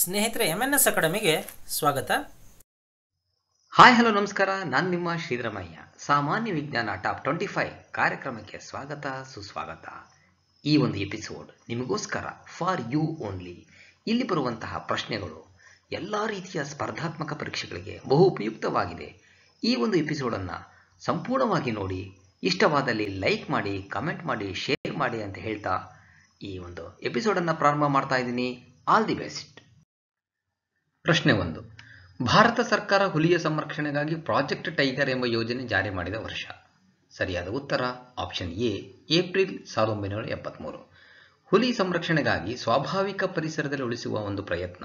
ಸ್ನೇಹಿತರೆ M N S ಅಕಾಡೆಮಿಗೆ ಸ್ವಾಗತ hi hello ನಮಸ್ಕಾರ ನಾನು ನಿಮ್ಮ ಶ್ರೀಧರಮಯ್ಯ ಸಾಮಾನ್ಯ ವಿಜ್ಞಾನ ಟಾಪ್ ಟ್ವೆಂಟಿ ಫೈವ್ ಕಾರ್ಯಕ್ರಮಕ್ಕೆ ಸ್ವಾಗತ ಸುಸ್ವಾಗತ ಈ ಒಂದು ಎಪಿಸೋಡ್ ನಿಮಗೋಸ್ಕರ ಫಾರ್ ಯು ಓನ್ಲಿ ಇಲ್ಲಿ ಬರುವಂತಹ ಪ್ರಶ್ನೆಗಳು ಎಲ್ಲ ರೀತಿಯ ಸ್ಪರ್ಧಾತ್ಮಕ ಪರೀಕ್ಷೆಗಳಿಗೆ ಬಹು ಉಪಯುಕ್ತವಾಗಿದೆ ಈ ಒಂದು ಎಪಿಸೋಡನ್ನು ಸಂಪೂರ್ಣವಾಗಿ ನೋಡಿ ಇಷ್ಟವಾದಲ್ಲಿ ಲೈಕ್ ಮಾಡಿ ಕಮೆಂಟ್ ಮಾಡಿ ಶೇರ್ ಮಾಡಿ ಅಂತ ಹೇಳ್ತಾ ಈ ಒಂದು ಎಪಿಸೋಡನ್ನು ಪ್ರಾರಂಭ ಮಾಡ್ತಾ ಇದ್ದೀನಿ ಆಲ್ ದಿ ಬೆಸ್ಟ್ ಪ್ರಶ್ನೆ ಒಂದು ಭಾರತ ಸರ್ಕಾರ ಹುಲಿಯ ಸಂರಕ್ಷಣೆಗಾಗಿ ಪ್ರಾಜೆಕ್ಟ್ ಟೈಗರ್ ಎಂಬ ಯೋಜನೆ ಜಾರಿ ಮಾಡಿದ ವರ್ಷ ಸರಿಯಾದ ಉತ್ತರ ಆಪ್ಷನ್ ಎ ಏಪ್ರಿಲ್ ಸಾವಿರದ ಒಂಬೈನೂರ ಎಪ್ಪತ್ತ್ಮೂರು ಹುಲಿ ಸಂರಕ್ಷಣೆಗಾಗಿ ಸ್ವಾಭಾವಿಕ ಪರಿಸರದಲ್ಲಿ ಉಳಿಸುವ ಒಂದು ಪ್ರಯತ್ನ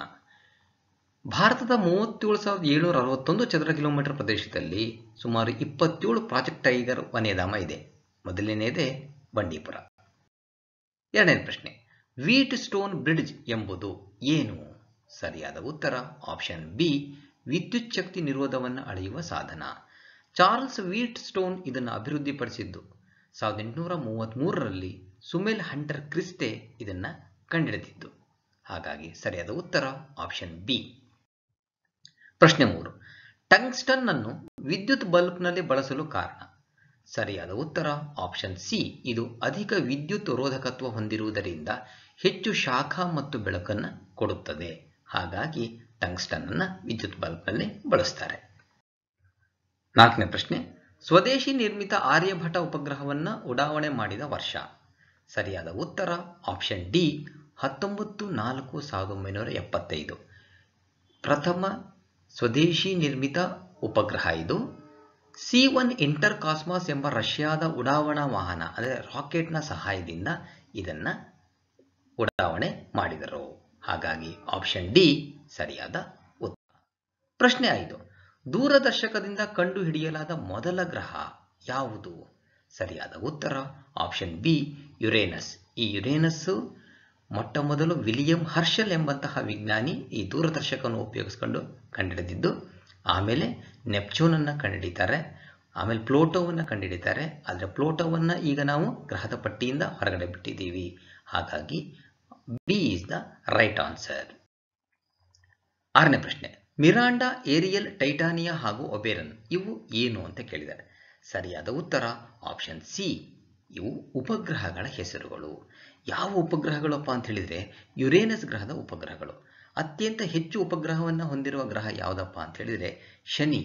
ಭಾರತದ ಮೂವತ್ತೇಳು ಸಾವಿರದ ಏಳ್ನೂರ ಅರವತ್ತೊಂದು ಚದರ ಕಿಲೋಮೀಟರ್ ಪ್ರದೇಶದಲ್ಲಿ ಸುಮಾರು ಇಪ್ಪತ್ತೇಳು ಪ್ರಾಜೆಕ್ಟ್ ಟೈಗರ್ ವನ್ಯಧಾಮ ಇದೆ ಮೊದಲನೆಯದೇ ಬಂಡೀಪುರ ಎರಡನೇ ಪ್ರಶ್ನೆ ವೀಟ್ ಸ್ಟೋನ್ ಬ್ರಿಡ್ಜ್ ಎಂಬುದು ಏನು ಸರಿಯಾದ ಉತ್ತರ ಆಪ್ಷನ್ ಬಿ ವಿದ್ಯುತ್ ಶಕ್ತಿ ನಿರೋಧವನ್ನು ಅಳೆಯುವ ಸಾಧನ ಚಾರ್ಲ್ಸ್ ವೀಟ್ ಸ್ಟೋನ್ ಇದನ್ನು ಅಭಿವೃದ್ಧಿಪಡಿಸಿದ್ದು ಸಾವಿರದ ಎಂಟುನೂರ ಮೂವತ್ತ್ಮೂರರಲ್ಲಿ ಸುಮೇಲ್ ಹಂಟರ್ ಕ್ರಿಸ್ತೆ ಇದನ್ನು ಕಂಡಿಡಿದಿದ್ದು ಹಾಗಾಗಿ ಸರಿಯಾದ ಉತ್ತರ ಆಪ್ಷನ್ ಬಿ ಪ್ರಶ್ನೆ ಮೂರು ಟಂಗ್ಸ್ಟನ್ ಅನ್ನು ವಿದ್ಯುತ್ ಬಲ್ಬ್ನಲ್ಲಿ ಬಳಸಲು ಕಾರಣ ಸರಿಯಾದ ಉತ್ತರ ಆಪ್ಷನ್ ಸಿ ಇದು ಅಧಿಕ ವಿದ್ಯುತ್ ರೋಧಕತ್ವ ಹೊಂದಿರುವುದರಿಂದ ಹೆಚ್ಚು ಶಾಖ ಮತ್ತು ಬೆಳಕನ್ನು ಕೊಡುತ್ತದೆ ಹಾಗಾಗಿ ಟಂಗ್ಸ್ಟನ್ ಅನ್ನು ವಿದ್ಯುತ್ ಬಲ್ಬ್ನಲ್ಲಿ ಬಳಸ್ತಾರೆ ನಾಲ್ಕನೇ ಪ್ರಶ್ನೆ ಸ್ವದೇಶಿ ನಿರ್ಮಿತ ಆರ್ಯಭಟ ಉಪಗ್ರಹವನ್ನು ಉಡಾವಣೆ ಮಾಡಿದ ವರ್ಷ ಸರಿಯಾದ ಉತ್ತರ ಆಪ್ಷನ್ ಡಿ ಹತ್ತೊಂಬತ್ತು ನಾಲ್ಕು ಸಾವಿರದ ಒಂಬೈನೂರ ಎಪ್ಪತ್ತೈದು ಪ್ರಥಮ ಸ್ವದೇಶಿ ನಿರ್ಮಿತ ಉಪಗ್ರಹ ಇದು ಸಿ ಒನ್ ಇಂಟರ್ ಕಾಸ್ಮಾಸ್ ಎಂಬ ರಷ್ಯಾದ ಉಡಾವಣಾ ವಾಹನ ಅಂದರೆ ರಾಕೆಟ್ನ ಸಹಾಯದಿಂದ ಇದನ್ನು ಉಡಾವಣೆ ಮಾಡಿದರು ಹಾಗಾಗಿ ಆಪ್ಷನ್ ಡಿ ಸರಿಯಾದ ಉತ್ತರ ಪ್ರಶ್ನೆ ಐದು ದೂರದರ್ಶಕದಿಂದ ಕಂಡು ಹಿಡಿಯಲಾದ ಮೊದಲ ಗ್ರಹ ಯಾವುದು ಸರಿಯಾದ ಉತ್ತರ ಆಪ್ಷನ್ ಬಿ ಯುರೇನಸ್ ಈ ಯುರೇನಸ್ ಮೊಟ್ಟ ಮೊದಲು ವಿಲಿಯಂ ಹರ್ಷಲ್ ಎಂಬಂತಹ ವಿಜ್ಞಾನಿ ಈ ದೂರದರ್ಶಕವನ್ನು ಉಪಯೋಗಿಸ್ಕೊಂಡು ಕಂಡುಹಿಡಿದಿದ್ದು ಆಮೇಲೆ ನೆಪ್ಚೂನನ್ನು ಕಂಡುಹಿಡಿತಾರೆ ಆಮೇಲೆ ಪ್ಲೋಟೋವನ್ನು ಕಂಡುಹಿಡಿತಾರೆ ಆದರೆ ಪ್ಲೋಟೋವನ್ನು ಈಗ ನಾವು ಗ್ರಹದ ಪಟ್ಟಿಯಿಂದ ಹೊರಗಡೆ ಬಿಟ್ಟಿದ್ದೀವಿ ಹಾಗಾಗಿ B is the right answer. ಆರನೇ ಪ್ರಶ್ನೆ ಮಿರಾಂಡಾ ಏರಿಯಲ್ ಟೈಟಾನಿಯಾ ಹಾಗೂ ಒಬೇರನ್ ಇವು ಏನು ಅಂತ ಕೇಳಿದ್ದಾರೆ ಸರಿಯಾದ ಉತ್ತರ ಆಪ್ಷನ್ ಸಿ ಇವು ಉಪಗ್ರಹಗಳ ಹೆಸರುಗಳು ಯಾವ ಉಪಗ್ರಹಗಳಪ್ಪ ಅಂತ ಹೇಳಿದರೆ ಯುರೇನಸ್ ಗ್ರಹದ ಉಪಗ್ರಹಗಳು ಅತ್ಯಂತ ಹೆಚ್ಚು ಉಪಗ್ರಹವನ್ನು ಹೊಂದಿರುವ ಗ್ರಹ ಯಾವುದಪ್ಪ ಅಂತ ಹೇಳಿದರೆ ಶನಿ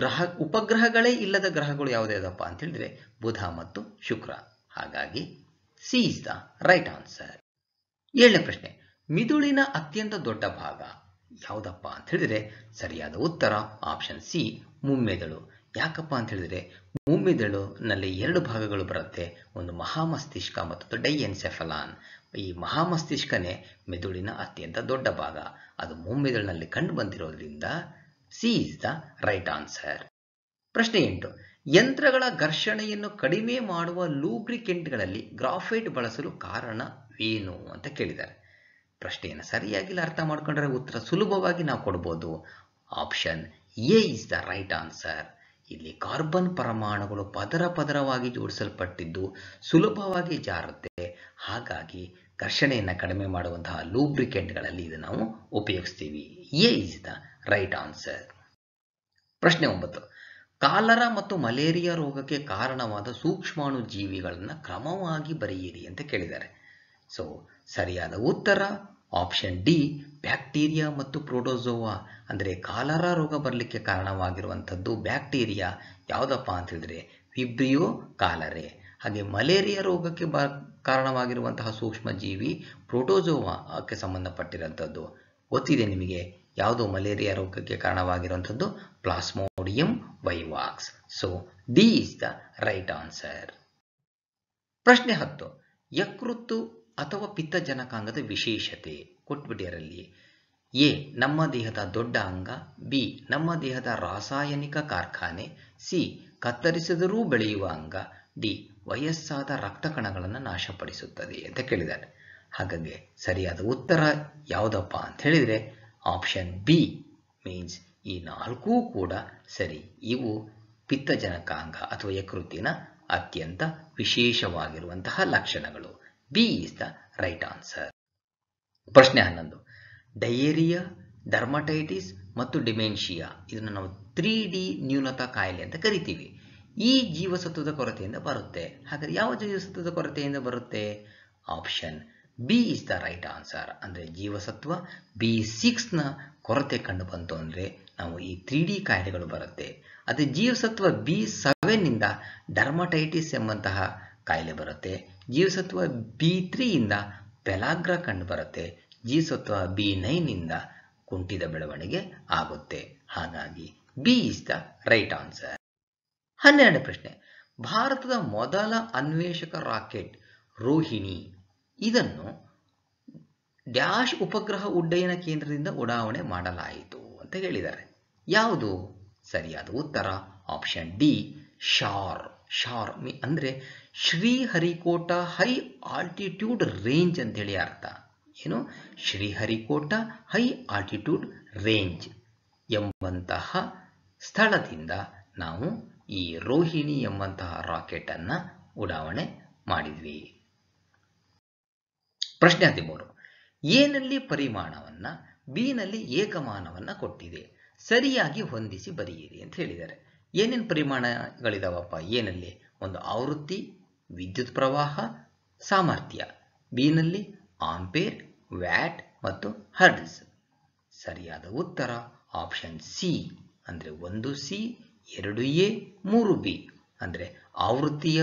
ಗ್ರಹ ಉಪಗ್ರಹಗಳೇ ಇಲ್ಲದ ಗ್ರಹಗಳು ಯಾವುದಪ್ಪ ಅಂತ ಹೇಳಿದರೆ ಬುಧ ಮತ್ತು ಶುಕ್ರ ಹಾಗಾಗಿ C is the right answer ಏಳನೇ ಪ್ರಶ್ನೆ ಮಿದುಳಿನ ಅತ್ಯಂತ ದೊಡ್ಡ ಭಾಗ ಯಾವುದಪ್ಪ ಅಂತ ಹೇಳಿದ್ರೆ ಸರಿಯಾದ ಉತ್ತರ ಆಪ್ಷನ್ ಸಿ ಮುಮ್ಮೆದಳು ಯಾಕಪ್ಪ ಅಂತ ಹೇಳಿದ್ರೆ ನಲ್ಲಿ ಎರಡು ಭಾಗಗಳು ಬರುತ್ತೆ ಒಂದು ಮಹಾಮಸ್ತಿಷ್ಕ ಮತ್ತು ದೊಡ್ಡ ಎನ್ಸೆಫಲಾನ್ ಈ ಮಹಾಮಸ್ತಿಷ್ಕನೇ ಮೆದುಳಿನ ಅತ್ಯಂತ ದೊಡ್ಡ ಭಾಗ ಅದು ಮುಮ್ಮೆದಳಿನಲ್ಲಿ ಕಂಡು ಬಂದಿರೋದ್ರಿಂದ C is the right answer ಪ್ರಶ್ನೆ ಎಂಟು ಯಂತ್ರಗಳ ಘರ್ಷಣೆಯನ್ನು ಕಡಿಮೆ ಮಾಡುವ ಲೂಬ್ರಿಕೆಂಟ್ಗಳಲ್ಲಿ ಗ್ರಾಫೈಟ್ ಬಳಸಲು ಕಾರಣವೇನು ಅಂತ ಕೇಳಿದ್ದಾರೆ ಪ್ರಶ್ನೆಯನ್ನು ಸರಿಯಾಗಿಲ್ಲ ಅರ್ಥ ಮಾಡ್ಕೊಂಡ್ರೆ ಉತ್ತರ ಸುಲಭವಾಗಿ ನಾವು ಕೊಡ್ಬೋದು option A is the right answer ಇಲ್ಲಿ ಕಾರ್ಬನ್ ಪರಮಾಣುಗಳು ಪದರ ಪದರವಾಗಿ ಜೋಡಿಸಲ್ಪಟ್ಟಿದ್ದು ಸುಲಭವಾಗಿ ಜಾರುತ್ತೆ ಹಾಗಾಗಿ ಘರ್ಷಣೆಯನ್ನು ಕಡಿಮೆ ಮಾಡುವಂತಹ ಲೂಬ್ರಿಕೆಂಟ್ಗಳಲ್ಲಿ ಇದು ನಾವು ಉಪಯೋಗಿಸ್ತೀವಿ A is the right answer ಪ್ರಶ್ನೆ ಒಂಬತ್ತು ಕಾಲರ ಮತ್ತು ಮಲೇರಿಯಾ ರೋಗಕ್ಕೆ ಕಾರಣವಾದ ಸೂಕ್ಷ್ಮಾಣು ಜೀವಿಗಳನ್ನು ಕ್ರಮವಾಗಿ ಬರೆಯಿರಿ ಅಂತ ಕೇಳಿದ್ದಾರೆ ಸೊ ಸರಿಯಾದ ಉತ್ತರ ಆಪ್ಷನ್ ಡಿ ಬ್ಯಾಕ್ಟೀರಿಯಾ ಮತ್ತು ಪ್ರೋಟೋಸೋವಾ ಅಂದರೆ ಕಾಲರ ರೋಗ ಬರಲಿಕ್ಕೆ ಕಾರಣವಾಗಿರುವಂಥದ್ದು ಬ್ಯಾಕ್ಟೀರಿಯಾ ಯಾವುದಪ್ಪ ಅಂತ ಹೇಳಿದ್ರೆ ವಿಬ್ರಿಯೋ ಕಾಲರೆ ಹಾಗೆ ಮಲೇರಿಯಾ ರೋಗಕ್ಕೆ ಬ ಕಾರಣವಾಗಿರುವಂತಹ ಸೂಕ್ಷ್ಮ ಜೀವಿ ಪ್ರೋಟೋಜೋವಾಕ್ಕೆ ಸಂಬಂಧಪಟ್ಟಿರೋಂಥದ್ದು ಗೊತ್ತಿದೆ ನಿಮಗೆ ಯಾವುದು ಮಲೇರಿಯಾ ರೋಗಕ್ಕೆ ಕಾರಣವಾಗಿರುವಂಥದ್ದು ಪ್ಲಾಸ್ಮೋ sodium bivalves. So D is the right answer. ಪ್ರಶ್ನೆ ಹತ್ತು ಯಕೃತ್ತು ಅಥವಾ ಪಿತ್ತಜನಕಾಂಗದ ವಿಶೇಷತೆ ಕೊಟ್ಬಿಟ್ಟಿರಲ್ಲಿ ಎ ನಮ್ಮ ದೇಹದ ದೊಡ್ಡ ಅಂಗ ಬಿ ನಮ್ಮ ದೇಹದ ರಾಸಾಯನಿಕ ಕಾರ್ಖಾನೆ ಸಿ ಕತ್ತರಿಸಿದರೂ ಬೆಳೆಯುವ ಅಂಗ ಡಿ ವಯಸ್ಸಾದ ರಕ್ತ ಕಣಗಳನ್ನು ನಾಶಪಡಿಸುತ್ತದೆ ಅಂತ ಕೇಳಿದ್ದಾರೆ ಹಾಗಾಗಿ ಸರಿಯಾದ ಉತ್ತರ ಯಾವುದಪ್ಪ ಅಂತ ಹೇಳಿದರೆ ಆಪ್ಷನ್ ಬಿ ಮೀನ್ಸ್ ಈ ನಾಲ್ಕೂ ಕೂಡ ಸರಿ ಇವು ಪಿತ್ತಜನಕಾಂಗ ಅಥವಾ ಯಕೃತ್ತಿನ ಅತ್ಯಂತ ವಿಶೇಷವಾಗಿರುವಂತಹ ಲಕ್ಷಣಗಳು B is the right answer ಪ್ರಶ್ನೆ ಹನ್ನೊಂದು ಡಯೇರಿಯಾ ಡರ್ಮಟೈಟಿಸ್ ಮತ್ತು ಡಿಮೆನ್ಷಿಯಾ ಇದನ್ನು ನಾವು ತ್ರೀ ಡಿ ನ್ಯೂನತಾ ಕಾಯಿಲೆ ಅಂತ ಕರಿತೀವಿ ಈ ಜೀವಸತ್ವದ ಕೊರತೆಯಿಂದ ಬರುತ್ತೆ ಹಾಗಾದ್ರೆ ಯಾವ ಜೀವಸತ್ವದ ಕೊರತೆಯಿಂದ ಬರುತ್ತೆ option B is the right answer ಅಂದರೆ ಜೀವಸತ್ವ ಬಿ ಸಿಕ್ಸ್ನ ಕೊರತೆ ಕಂಡು ಬಂತು ಅಂದರೆ ನಾವು ಈ ತ್ರೀ ಡಿ ಕಾಯಿಲೆಗಳು ಬರುತ್ತೆ ಅದೇ ಜೀವಸತ್ವ ಬಿ ಸೆವೆನ್ ಇಂದ ಡರ್ಮಟೈಟಿಸ್ ಎಂಬಂತಹ ಕಾಯಿಲೆ ಬರುತ್ತೆ ಜೀವಸತ್ವ ಬಿ ಇಂದ ಪೆಲಾಗ್ರ ಕಂಡು ಬರುತ್ತೆ ಜೀವಸತ್ವ ಬಿ ಇಂದ ಕುಂಠಿತ ಬೆಳವಣಿಗೆ ಆಗುತ್ತೆ ಹಾಗಾಗಿ B is the right answer ಹನ್ನೆರಡನೇ ಪ್ರಶ್ನೆ ಭಾರತದ ಮೊದಲ ಅನ್ವೇಷಕ ರಾಕೆಟ್ ರೋಹಿಣಿ ಇದನ್ನು ಡ್ಯಾಶ್ ಉಪಗ್ರಹ ಉಡ್ಡಯನ ಕೇಂದ್ರದಿಂದ ಉಡಾವಣೆ ಮಾಡಲಾಯಿತು ಅಂತ ಹೇಳಿದ್ದಾರೆ ಯಾವುದು ಸರಿಯಾದ ಉತ್ತರ ಆಪ್ಷನ್ ಡಿ ಶಾರ್ ಶಾರ್ ಮೀ ಅಂದರೆ ಶ್ರೀಹರಿಕೋಟ ಹೈ ಆಲ್ಟಿಟ್ಯೂಡ್ ರೇಂಜ್ ಅಂತೇಳಿ ಅರ್ಥ ಏನು ಶ್ರೀಹರಿಕೋಟ ಹೈ ಆಲ್ಟಿಟ್ಯೂಡ್ ರೇಂಜ್ ಎಂಬಂತಹ ಸ್ಥಳದಿಂದ ನಾವು ಈ ರೋಹಿಣಿ ಎಂಬಂತಹ ರಾಕೆಟನ್ನು ಉಡಾವಣೆ ಮಾಡಿದ್ವಿ ಪ್ರಶ್ನೆ ಹದಿಮೂರು ಎನಲ್ಲಿ ಪರಿಮಾಣವನ್ನು ಬಿ ನಲ್ಲಿ ಏಕಮಾನವನ್ನು ಕೊಟ್ಟಿದೆ ಸರಿಯಾಗಿ ಹೊಂದಿಸಿ ಬರೆಯಿರಿ ಅಂತ ಹೇಳಿದ್ದಾರೆ ಏನೇನು ಪರಿಮಾಣಗಳಿದಾವಪ್ಪ ಏನಲ್ಲಿ ಒಂದು ಆವೃತ್ತಿ ವಿದ್ಯುತ್ ಪ್ರವಾಹ ಸಾಮರ್ಥ್ಯ ಬಿನಲ್ಲಿ ಆಂಪೇರ್ ವ್ಯಾಟ್ ಮತ್ತು ಹರ್ಡ್ಸ್ ಸರಿಯಾದ ಉತ್ತರ ಆಪ್ಷನ್ ಸಿ ಅಂದರೆ ಒಂದು ಸಿ ಎರಡು ಎ ಮೂರು ಬಿ ಅಂದರೆ ಆವೃತ್ತಿಯ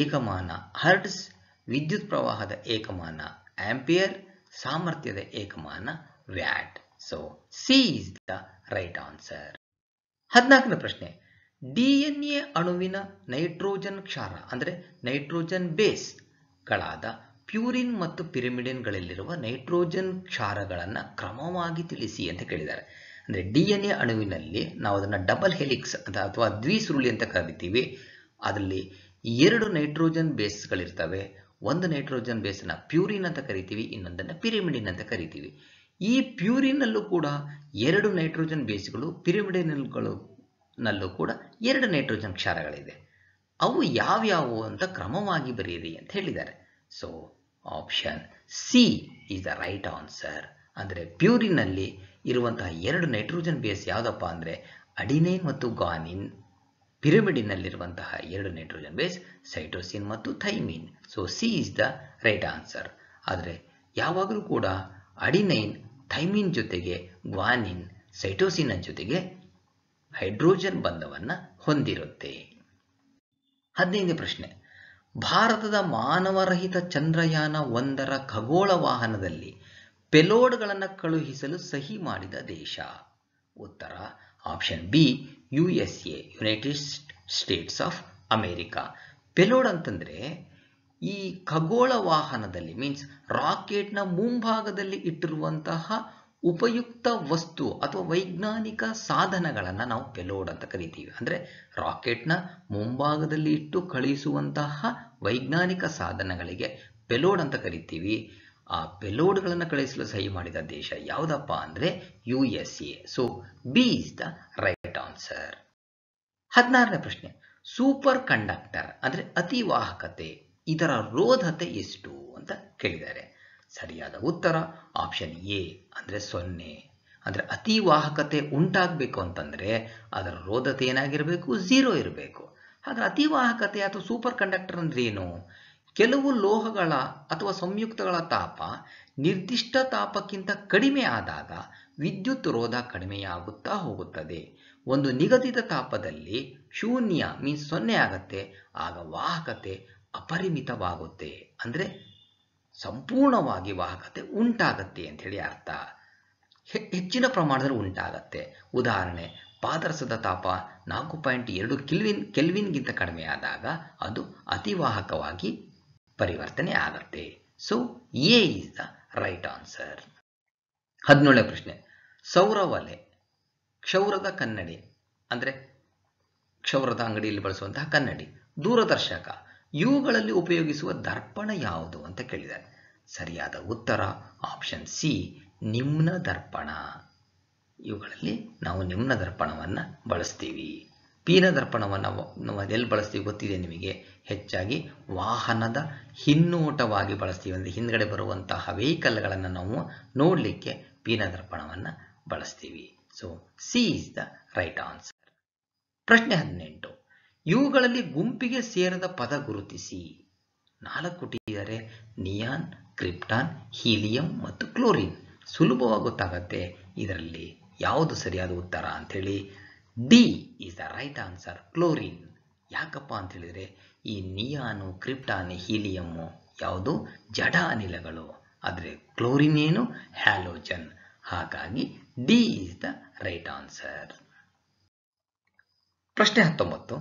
ಏಕಮಾನ ಹರ್ಡ್ಸ್ ವಿದ್ಯುತ್ ಪ್ರವಾಹದ ಏಕಮಾನ ಆಂಪಿಯರ್ ಸಾಮರ್ಥ್ಯದ ಏಕಮಾನ watt so C is the right answer ಹದಿನಾಲ್ಕನೇ ಪ್ರಶ್ನೆ ಡಿ ಎನ್ ಎ ಅಣುವಿನ ನೈಟ್ರೋಜನ್ ಕ್ಷಾರ ಅಂದರೆ ನೈಟ್ರೋಜನ್ ಬೇಸ್ಗಳಾದ ಪ್ಯೂರಿನ್ ಮತ್ತು ಪಿರಿಮಿಡಿನ್ಗಳಲ್ಲಿರುವ ನೈಟ್ರೋಜನ್ ಕ್ಷಾರಗಳನ್ನು ಕ್ರಮವಾಗಿ ತಿಳಿಸಿ ಅಂತ ಕೇಳಿದ್ದಾರೆ ಅಂದರೆ ಡಿ ಎನ್ ಎ ಅಣುವಿನಲ್ಲಿ ನಾವು ಅದನ್ನು ಡಬಲ್ ಹೆಲಿಕ್ಸ್ ಅಂತ ಅಥವಾ ದ್ವಿಸುರುಳಿ ಅಂತ ಕರಿತೀವಿ ಅದರಲ್ಲಿ ಎರಡು ನೈಟ್ರೋಜನ್ ಬೇಸ್ಗಳಿರ್ತವೆ ಒಂದು ನೈಟ್ರೋಜನ್ ಬೇಸನ್ನು ಪ್ಯೂರಿನ್ ಅಂತ ಕರಿತೀವಿ ಇನ್ನೊಂದನ್ನು ಪಿರಿಮಿಡಿನ್ ಅಂತ ಕರಿತೀವಿ ಈ ಪ್ಯೂರಿನಲ್ಲೂ ಕೂಡ ಎರಡು ನೈಟ್ರೋಜನ್ ಬೇಸ್ಗಳು ಪಿರಿಮಿಡಿನಲ್ಗಳು ನಲ್ಲೂ ಕೂಡ ಎರಡು ನೈಟ್ರೋಜನ್ ಕ್ಷಾರಗಳಿದೆ ಅವು ಯಾವ್ಯಾವು ಅಂತ ಕ್ರಮವಾಗಿ ಬರೆಯಿರಿ ಅಂತ ಹೇಳಿದ್ದಾರೆ so option C is the right answer ಅಂದರೆ ಪ್ಯೂರಿನಲ್ಲಿ ಇರುವಂತಹ ಎರಡು ನೈಟ್ರೋಜನ್ ಬೇಸ್ ಯಾವುದಪ್ಪ ಅಂದರೆ ಅಡಿನೈನ್ ಮತ್ತು ಗಾನಿನ್ ಪಿರಮಿಡಿನಲ್ಲಿರುವಂತಹ ಎರಡು ನೈಟ್ರೋಜನ್ ಬೇಸ್ ಸೈಟೋಸಿನ್ ಮತ್ತು thymine so C is the right answer ಆದರೆ ಯಾವಾಗಲೂ ಕೂಡ ಅಡಿನೈನ್ ಥೈಮಿನ್ ಜೊತೆಗೆ ಗ್ವಾನಿನ್ ಸೈಟೋಸಿನ ಜೊತೆಗೆ ಹೈಡ್ರೋಜನ್ ಬಂಧವನ್ನು ಹೊಂದಿರುತ್ತೆ ಹದಿನೈದನೇ ಪ್ರಶ್ನೆ ಭಾರತದ ಮಾನವರಹಿತ ಚಂದ್ರಯಾನ ಒಂದರ ಖಗೋಳ ವಾಹನದಲ್ಲಿ ಪೆಲೋಡ್ಗಳನ್ನು ಕಳುಹಿಸಲು ಸಹಿ ಮಾಡಿದ ದೇಶ ಉತ್ತರ option B U S A United States of America payload ಅಂತಂದರೆ ಈ ಖಗೋಳ ವಾಹನದಲ್ಲಿ ಮೀನ್ಸ್ ರಾಕೆಟ್ನ ಮುಂಭಾಗದಲ್ಲಿ ಇಟ್ಟಿರುವಂತಹ ಉಪಯುಕ್ತ ವಸ್ತು ಅಥವಾ ವೈಜ್ಞಾನಿಕ ಸಾಧನಗಳನ್ನು ನಾವು ಪೆಲೋಡ್ ಅಂತ ಕರಿತೀವಿ ಅಂದರೆ ರಾಕೆಟ್ನ ಮುಂಭಾಗದಲ್ಲಿ ಇಟ್ಟು ಕಳಿಸುವಂತಹ ವೈಜ್ಞಾನಿಕ ಸಾಧನಗಳಿಗೆ ಪೆಲೋಡ್ ಅಂತ ಕರಿತೀವಿ ಆ ಪೆಲೋಡ್ಗಳನ್ನು ಕಳಿಸಲು ಸಹಿ ಮಾಡಿದ ದೇಶ ಯಾವುದಪ್ಪ ಅಂದರೆ U S A so B is the right answer ಹದಿನಾರನೇ ಪ್ರಶ್ನೆ ಸೂಪರ್ ಕಂಡಕ್ಟರ್ ಅಂದರೆ ಅತಿವಾಹಕತೆ ಇದರ ರೋಧತೆ ಎಷ್ಟು ಅಂತ ಕೇಳಿದ್ದಾರೆ ಸರಿಯಾದ ಉತ್ತರ ಆಪ್ಷನ್ ಎ ಅಂದರೆ ಸೊನ್ನೆ ಅಂದರೆ ಅತಿವಾಹಕತೆ ಉಂಟಾಗಬೇಕು ಅಂತಂದರೆ ಅದರ ರೋಧತೆ ಏನಾಗಿರಬೇಕು ಝೀರೋ ಇರಬೇಕು ಅತಿ ಅತಿವಾಹಕತೆ ಅಥವಾ ಸೂಪರ್ ಕಂಡಕ್ಟರ್ ಅಂದ್ರೆ ಏನು ಕೆಲವು ಲೋಹಗಳ ಅಥವಾ ಸಂಯುಕ್ತಗಳ ತಾಪ ನಿರ್ದಿಷ್ಟ ತಾಪಕ್ಕಿಂತ ಕಡಿಮೆ ಆದಾಗ ವಿದ್ಯುತ್ ರೋಧ ಕಡಿಮೆಯಾಗುತ್ತಾ ಹೋಗುತ್ತದೆ ಒಂದು ನಿಗದಿತ ತಾಪದಲ್ಲಿ ಶೂನ್ಯ ಮೀನ್ಸ್ ಸೊನ್ನೆ ಆಗತ್ತೆ ಆಗ ವಾಹಕತೆ ಅಪರಿಮಿತವಾಗುತ್ತೆ ಅಂದರೆ ಸಂಪೂರ್ಣವಾಗಿ ವಾಹಕತೆ ಉಂಟಾಗತ್ತೆ ಅಂತ ಹೇಳಿ ಅರ್ಥ ಹೆಚ್ಚಿನ ಪ್ರಮಾಣದಲ್ಲಿ ಉಂಟಾಗತ್ತೆ ಉದಾಹರಣೆ ಪಾದರಸದ ತಾಪ ನಾಲ್ಕು ಪಾಯಿಂಟ್ ಎರಡು ಕಿಲ್ವಿನ್ ಕೆಲ್ವಿನ್ಗಿಂತ ಕಡಿಮೆಯಾದಾಗ ಅದು ಅತಿವಾಹಕವಾಗಿ ಪರಿವರ್ತನೆ ಆಗತ್ತೆ so A is the right answer ಹದಿನೇಳನೇ ಪ್ರಶ್ನೆ ಸೌರವಲೆ ಕ್ಷೌರದ ಕನ್ನಡಿ ಅಂದರೆ ಕ್ಷೌರದ ಅಂಗಡಿಯಲ್ಲಿ ಬಳಸುವಂತಹ ಕನ್ನಡಿ ದೂರದರ್ಶಕ ಇವುಗಳಲ್ಲಿ ಉಪಯೋಗಿಸುವ ದರ್ಪಣ ಯಾವುದು ಅಂತ ಕೇಳಿದ್ದಾರೆ ಸರಿಯಾದ ಉತ್ತರ ಆಪ್ಷನ್ ಸಿ ನಿಮ್ನ ದರ್ಪಣ ಇವುಗಳಲ್ಲಿ ನಾವು ನಿಮ್ನ ದರ್ಪಣವನ್ನು ಬಳಸ್ತೀವಿ ಪೀನ ದರ್ಪಣವನ್ನು ನಾವು ಎಲ್ಲಿ ಬಳಸ್ತೀವಿ ಗೊತ್ತಿದೆ ನಿಮಗೆ ಹೆಚ್ಚಾಗಿ ವಾಹನದ ಹಿನ್ನೋಟವಾಗಿ ಬಳಸ್ತೀವಿ ಅಂದರೆ ಹಿಂದ್ಗಡೆ ಬರುವಂತಹ ವೆಹಿಕಲ್ಗಳನ್ನು ನಾವು ನೋಡಲಿಕ್ಕೆ ಪೀನ ದರ್ಪಣವನ್ನು ಬಳಸ್ತೀವಿ so C is the right answer ಪ್ರಶ್ನೆ ಹದಿನೆಂಟು ಇವುಗಳಲ್ಲಿ ಗುಂಪಿಗೆ ಸೇರದ ಪದ ಗುರುತಿಸಿ ನಾಲ್ಕು ಇದ್ದರೆ ನಿಯಾನ್ ಕ್ರಿಪ್ಟಾನ್ ಹೀಲಿಯಂ ಮತ್ತು ಕ್ಲೋರಿನ್ ಸುಲಭವಾಗಿ ಗೊತ್ತಾಗತ್ತೆ ಇದರಲ್ಲಿ ಯಾವುದು ಸರಿಯಾದ ಉತ್ತರ ಹೇಳಿ D is the right answer chlorine ಯಾಕಪ್ಪ ಅಂತ ಹೇಳಿದರೆ ಈ ನಿಯಾನು ಕ್ರಿಪ್ಟಾನ್ ಹೀಲಿಯಮ್ಮು ಯಾವುದು ಜಡ ಅನಿಲಗಳು ಆದರೆ ಕ್ಲೋರಿನ್ ಏನು ಹ್ಯಾಲೋಜನ್ ಹಾಗಾಗಿ D is the right answer ಪ್ರಶ್ನೆ ಹತ್ತೊಂಬತ್ತು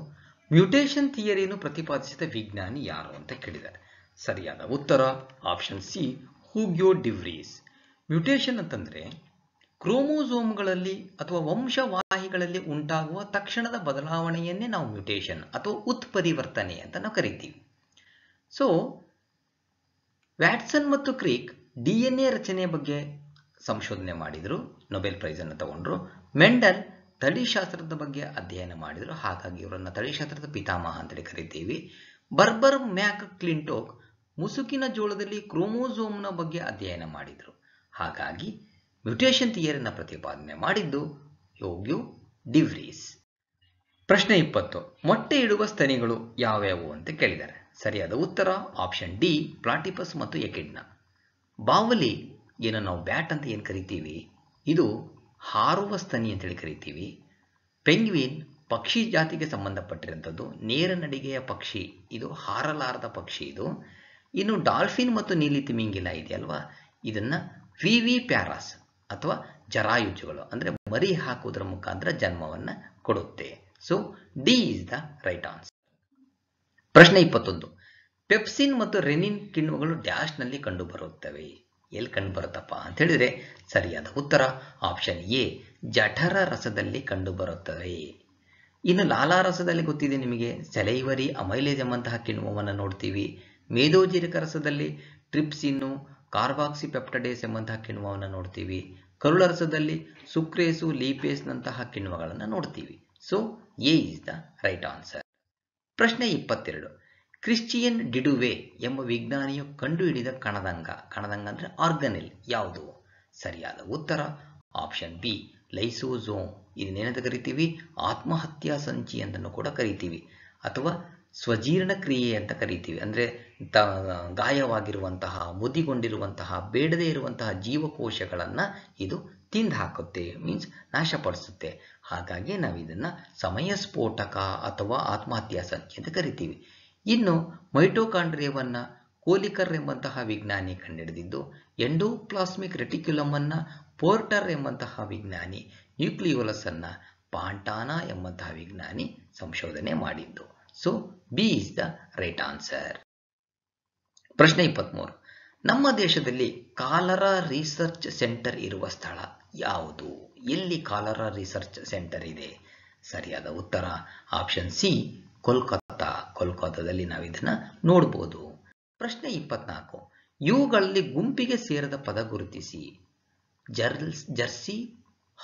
ಮ್ಯೂಟೇಷನ್ ಥಿಯರಿಯನ್ನು ಪ್ರತಿಪಾದಿಸಿದ ವಿಜ್ಞಾನಿ ಯಾರು ಅಂತ ಕೇಳಿದ್ದಾರೆ ಸರಿಯಾದ ಉತ್ತರ option C Hugo de Vries mutation ಅಂತಂದರೆ ಕ್ರೋಮೋಸೋಮ್ಗಳಲ್ಲಿ ಅಥವಾ ವಂಶವಾಹಿಗಳಲ್ಲಿ ಉಂಟಾಗುವ ತಕ್ಷಣದ ಬದಲಾವಣೆಯನ್ನೇ ನಾವು ಮ್ಯೂಟೇಷನ್ ಅಥವಾ ಉತ್ಪರಿವರ್ತನೆ ಅಂತ ನಾವು ಕರಿತೀವಿ ಸೊ ವ್ಯಾಟ್ಸನ್ ಮತ್ತು ಕ್ರೀಕ್ ಡಿ ಎನ್ ಎ ರಚನೆ ಬಗ್ಗೆ ಸಂಶೋಧನೆ ಮಾಡಿದರು ನೊಬೆಲ್ ಪ್ರೈಸನ್ನು ತಗೊಂಡ್ರು ಮೆಂಡಲ್ ತಳಿಶಾಸ್ತ್ರದ ಬಗ್ಗೆ ಅಧ್ಯಯನ ಮಾಡಿದರು ಹಾಗಾಗಿ ಇವರನ್ನು ತಳಿಶಾಸ್ತ್ರದ ಪಿತಾಮಹ ಅಂತೇಳಿ ಕರಿತೀವಿ ಬರ್ಬರ್ ಮ್ಯಾಕ್ ಕ್ಲಿಂಟೋಕ್ ಮುಸುಕಿನ ಜೋಳದಲ್ಲಿ ಕ್ರೋಮೋಸೋಮ್ನ ಬಗ್ಗೆ ಅಧ್ಯಯನ ಮಾಡಿದರು ಹಾಗಾಗಿ ಮ್ಯುಟೇಷನ್ ಥಿಯರಿನ ಪ್ರತಿಪಾದನೆ ಮಾಡಿದ್ದು ಯೋಗ್ಯು ಡಿವ್ರೀಸ್ ಪ್ರಶ್ನೆ ಇಪ್ಪತ್ತು ಮೊಟ್ಟೆ ಇಡುವ ಸ್ತನಿಗಳು ಯಾವ್ಯಾವು ಅಂತ ಕೇಳಿದ್ದಾರೆ ಸರಿಯಾದ ಉತ್ತರ ಆಪ್ಷನ್ ಡಿ ಪ್ಲಾಟಿಪಸ್ ಮತ್ತು ಎಕಿಡ್ನ ಬಾವಲಿ ಏನು ನಾವು ಬ್ಯಾಟ್ ಅಂತ ಏನು ಕರಿತೀವಿ ಇದು ಹಾರುವ ಸ್ತನಿ ಅಂತೇಳಿ ಕರಿತೀವಿ ಪೆಂಗ್ವಿನ್ ಪಕ್ಷಿ ಜಾತಿಗೆ ಸಂಬಂಧಪಟ್ಟಿರುವಂಥದ್ದು ನೇರ ನಡಿಗೆಯ ಪಕ್ಷಿ ಇದು ಹಾರಲಾರದ ಪಕ್ಷಿ ಇದು ಇನ್ನು ಡಾಲ್ಫಿನ್ ಮತ್ತು ನೀಲಿ ತಿಮಿಂಗಿಲ ಇದೆಯಲ್ವಾ ಅಲ್ವಾ ಇದನ್ನ ವಿ ಪ್ಯಾರಾಸ್ ಅಥವಾ ಜರಾಯುಜುಗಳು ಅಂದ್ರೆ ಮರಿ ಹಾಕುವುದರ ಮುಖಾಂತರ ಜನ್ಮವನ್ನು ಕೊಡುತ್ತೆ so D is the right answer ಪ್ರಶ್ನೆ ಇಪ್ಪತ್ತೊಂದು ಪೆಪ್ಸಿನ್ ಮತ್ತು ರೆನಿನ್ ಕಿಣ್ವಗಳು ನಲ್ಲಿ ಕಂಡುಬರುತ್ತವೆ ಎಲ್ಲಿ ಬರುತ್ತಪ್ಪ ಅಂತ ಹೇಳಿದ್ರೆ ಸರಿಯಾದ ಉತ್ತರ ಆಪ್ಷನ್ ಎ ಜಠರ ರಸದಲ್ಲಿ ಕಂಡುಬರುತ್ತದೆ ಇನ್ನು ಲಾಲಾ ರಸದಲ್ಲಿ ಗೊತ್ತಿದೆ ನಿಮಗೆ ಸೆಲೈವರಿ ಅಮೈಲೇಜ್ ಎಂಬಂತಹ ಕಿಣ್ವವನ್ನು ನೋಡ್ತೀವಿ ಮೇಧೋಜೀರಕ ರಸದಲ್ಲಿ ಟ್ರಿಪ್ಸಿನ್ನು ಕಾರ್ಬಾಕ್ಸಿ ಪೆಪ್ಟಡೇಸ್ ಎಂಬಂತಹ ಕಿಣ್ವವನ್ನು ನೋಡ್ತೀವಿ ಕರುಳರಸದಲ್ಲಿ ಸುಕ್ರೇಸು ಲೀಪೇಸ್ನಂತಹ ಕಿಣ್ವಗಳನ್ನು ನೋಡ್ತೀವಿ so A is the right answer ಪ್ರಶ್ನೆ ಇಪ್ಪತ್ತೆರಡು ಕ್ರಿಶ್ಚಿಯನ್ ಡಿಡುವೆ ಎಂಬ ವಿಜ್ಞಾನಿಯು ಕಂಡುಹಿಡಿದ ಕಣದಂಗ ಕಣದಂಗ ಅಂದರೆ ಆರ್ಗನಿಲ್ ಯಾವುದು ಸರಿಯಾದ ಉತ್ತರ ಆಪ್ಷನ್ ಬಿ ಲೈಸೋಝೋಮ್ ಇದನ್ನೇನಂತ ಕರಿತೀವಿ ಆತ್ಮಹತ್ಯಾ ಸಂಚಿ ಅಂತ ಕೂಡ ಕರಿತೀವಿ ಅಥವಾ ಸ್ವಜೀರ್ಣ ಕ್ರಿಯೆ ಅಂತ ಕರಿತೀವಿ ಅಂದರೆ ತ ಗಾಯವಾಗಿರುವಂತಹ ಮುದಿಗೊಂಡಿರುವಂತಹ ಬೇಡದೇ ಇರುವಂತಹ ಜೀವಕೋಶಗಳನ್ನು ಇದು ತಿಂದು ಹಾಕುತ್ತೆ ಮೀನ್ಸ್ ನಾಶಪಡಿಸುತ್ತೆ ಹಾಗಾಗಿ ನಾವು ಇದನ್ನು ಸಮಯ ಸ್ಫೋಟಕ ಅಥವಾ ಆತ್ಮಹತ್ಯಾ ಸಂಚಿ ಅಂತ ಕರಿತೀವಿ ಇನ್ನು ಮೈಟೋಕಾಂಡ್ರಿಯವನ್ನ ಕೋಲಿಕರ್ ಎಂಬಂತಹ ವಿಜ್ಞಾನಿ ಕಂಡುಹಿಡಿದಿದ್ದು ಎಂಡೋಪ್ಲಾಸ್ಮಿಕ್ ರೆಟಿಕ್ಯುಲಮ್ ಅನ್ನು ಪೋರ್ಟರ್ ಎಂಬಂತಹ ವಿಜ್ಞಾನಿ ನ್ಯೂಕ್ಲಿಯೋಲಸ್ ಅನ್ನ ಪಾಂಟಾನಾ ಎಂಬಂತಹ ವಿಜ್ಞಾನಿ ಸಂಶೋಧನೆ ಮಾಡಿದ್ದು so B is the right answer ಪ್ರಶ್ನೆ ಇಪ್ಪತ್ಮೂರು ನಮ್ಮ ದೇಶದಲ್ಲಿ ಕಾಲರ ರಿಸರ್ಚ್ ಸೆಂಟರ್ ಇರುವ ಸ್ಥಳ ಯಾವುದು ಎಲ್ಲಿ ಕಾಲರ ರಿಸರ್ಚ್ ಸೆಂಟರ್ ಇದೆ ಸರಿಯಾದ ಉತ್ತರ ಆಪ್ಷನ್ ಸಿ ಕೋಲ್ಕತ್ತಾ ಕೋಲ್ಕತ್ತಾದಲ್ಲಿ ನಾವು ಇದನ್ನು ನೋಡ್ಬೋದು ಪ್ರಶ್ನೆ ಇಪ್ಪತ್ನಾಲ್ಕು ಇವುಗಳಲ್ಲಿ ಗುಂಪಿಗೆ ಸೇರದ ಪದ ಗುರುತಿಸಿ ಜರ್ಲ್ಸ್ ಜರ್ಸಿ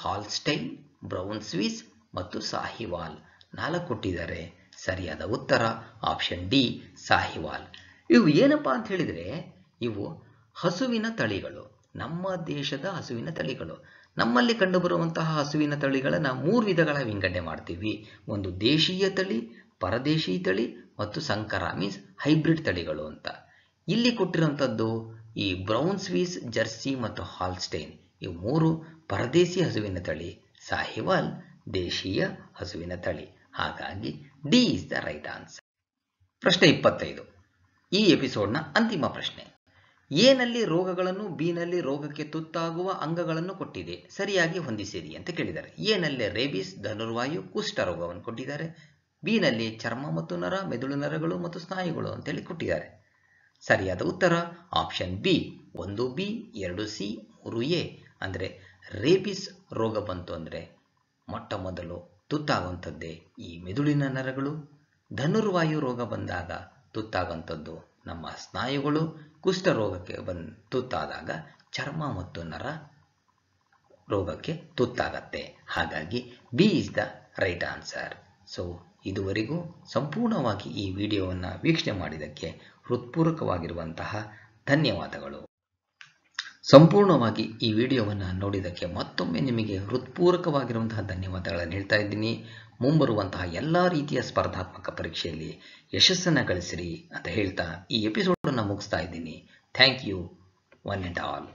ಹಾಲ್ಸ್ಟೈನ್ ಬ್ರೌನ್ ಸ್ವಿಸ್ ಮತ್ತು ಸಾಹಿವಾಲ್ ನಾಲ್ಕು ಕೊಟ್ಟಿದ್ದಾರೆ ಸರಿಯಾದ ಉತ್ತರ ಆಪ್ಷನ್ ಡಿ ಸಾಹಿವಾಲ್ ಇವು ಏನಪ್ಪಾ ಅಂತ ಹೇಳಿದರೆ ಇವು ಹಸುವಿನ ತಳಿಗಳು ನಮ್ಮ ದೇಶದ ಹಸುವಿನ ತಳಿಗಳು ನಮ್ಮಲ್ಲಿ ಕಂಡುಬರುವಂತಹ ಹಸುವಿನ ತಳಿಗಳನ್ನು ಮೂರು ವಿಧಗಳ ವಿಂಗಡಣೆ ಮಾಡ್ತೀವಿ ಒಂದು ದೇಶೀಯ ತಳಿ ಪರದೇಶಿ ತಳಿ ಮತ್ತು ಸಂಕರ ಮೀನ್ಸ್ ಹೈಬ್ರಿಡ್ ತಳಿಗಳು ಅಂತ ಇಲ್ಲಿ ಕೊಟ್ಟಿರುವಂಥದ್ದು ಈ ಬ್ರೌನ್ ಸ್ವೀಸ್ ಜರ್ಸಿ ಮತ್ತು ಹಾಲ್ಸ್ಟೈನ್ ಈ ಮೂರು ಪರದೇಸಿ ಹಸುವಿನ ತಳಿ ಸಾಹಿವಾಲ್ ದೇಶೀಯ ಹಸುವಿನ ತಳಿ ಹಾಗಾಗಿ D is the right answer ಪ್ರಶ್ನೆ ಇಪ್ಪತ್ತೈದು ಈ ಎಪಿಸೋಡ್ನ ಅಂತಿಮ ಪ್ರಶ್ನೆ ಎನಲ್ಲಿ ರೋಗಗಳನ್ನು ಬಿನಲ್ಲಿ ರೋಗಕ್ಕೆ ತುತ್ತಾಗುವ ಅಂಗಗಳನ್ನು ಕೊಟ್ಟಿದೆ ಸರಿಯಾಗಿ ಹೊಂದಿಸಿರಿ ಅಂತ ಕೇಳಿದ್ದಾರೆ ಎನಲ್ಲಿ ರೇಬಿಸ್ ಧನುರ್ವಾಯು ಕುಷ್ಠ ರೋಗವನ್ನು ಕೊಟ್ಟಿದ್ದಾರೆ ಬಿ ನಲ್ಲಿ ಚರ್ಮ ಮತ್ತು ನರ ಮೆದುಳು ನರಗಳು ಮತ್ತು ಸ್ನಾಯುಗಳು ಅಂತೇಳಿ ಕೊಟ್ಟಿದ್ದಾರೆ ಸರಿಯಾದ ಉತ್ತರ ಆಪ್ಷನ್ ಬಿ ಒಂದು ಬಿ ಎರಡು ಸಿ ಮೂರು ಎ ಅಂದರೆ ರೇಬಿಸ್ ರೋಗ ಬಂತು ಅಂದರೆ ಮೊಟ್ಟ ಮೊದಲು ತುತ್ತಾಗುವಂಥದ್ದೇ ಈ ಮೆದುಳಿನ ನರಗಳು ಧನುರ್ವಾಯು ರೋಗ ಬಂದಾಗ ತುತ್ತಾಗುವಂಥದ್ದು ನಮ್ಮ ಸ್ನಾಯುಗಳು ಕುಷ್ಠರೋಗಕ್ಕೆ ರೋಗಕ್ಕೆ ತುತ್ತಾದಾಗ ಚರ್ಮ ಮತ್ತು ನರ ರೋಗಕ್ಕೆ ತುತ್ತಾಗತ್ತೆ ಹಾಗಾಗಿ B is the right answer so ಇದುವರೆಗೂ ಸಂಪೂರ್ಣವಾಗಿ ಈ ವಿಡಿಯೋವನ್ನು ವೀಕ್ಷಣೆ ಮಾಡಿದ್ದಕ್ಕೆ ಹೃತ್ಪೂರ್ವಕವಾಗಿರುವಂತಹ ಧನ್ಯವಾದಗಳು ಸಂಪೂರ್ಣವಾಗಿ ಈ ವಿಡಿಯೋವನ್ನು ನೋಡಿದ್ದಕ್ಕೆ ಮತ್ತೊಮ್ಮೆ ನಿಮಗೆ ಹೃತ್ಪೂರ್ವಕವಾಗಿರುವಂತಹ ಧನ್ಯವಾದಗಳನ್ನು ಹೇಳ್ತಾ ಇದ್ದೀನಿ ಮುಂಬರುವಂತಹ ಎಲ್ಲ ರೀತಿಯ ಸ್ಪರ್ಧಾತ್ಮಕ ಪರೀಕ್ಷೆಯಲ್ಲಿ ಯಶಸ್ಸನ್ನು ಗಳಿಸಿರಿ ಅಂತ ಹೇಳ್ತಾ ಈ ಎಪಿಸೋಡನ್ನು ಮುಗಿಸ್ತಾ ಇದ್ದೀನಿ thank you one and all